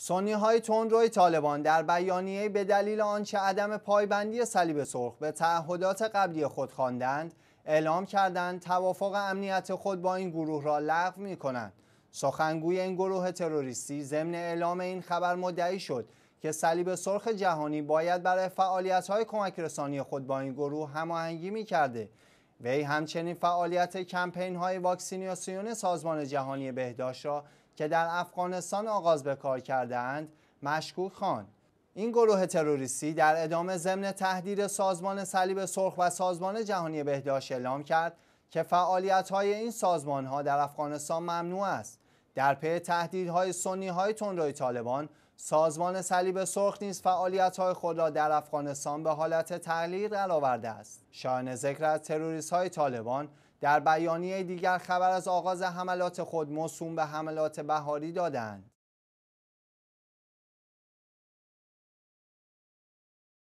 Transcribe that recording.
سنی های تندروی طالبان در بیانیه به دلیل آنچه عدم پایبندی صلیب سرخ به تعهدات قبلی خود خواندند اعلام کردند توافق امنیت خود با این گروه را لغو می کنند سخنگوی این گروه تروریستی ضمن اعلام این خبر مدعی شد که صلیب سرخ جهانی باید برای فعالیت های کمک رسانی خود با این گروه هماهنگی می کرده وی همچنین فعالیت کمپین های واکسیناسیون سازمان جهانی بهداشت را که در افغانستان آغاز به کار اند مشکوک خان این گروه تروریستی در ادامه ضمن تهدید سازمان صلیب سرخ و سازمان جهانی بهداشت اعلام کرد که فعالیت های این سازمان ها در افغانستان ممنوع است در پی تهدیدهای سنی های تندروی طالبان سازمان صلیب سرخ نیز فعالیت های خود را در افغانستان به حالت تعلیق درآورده است. شایان ذکر از های طالبان در بیانیه دیگر خبر از آغاز حملات خود موسوم به حملات بهاری دادند.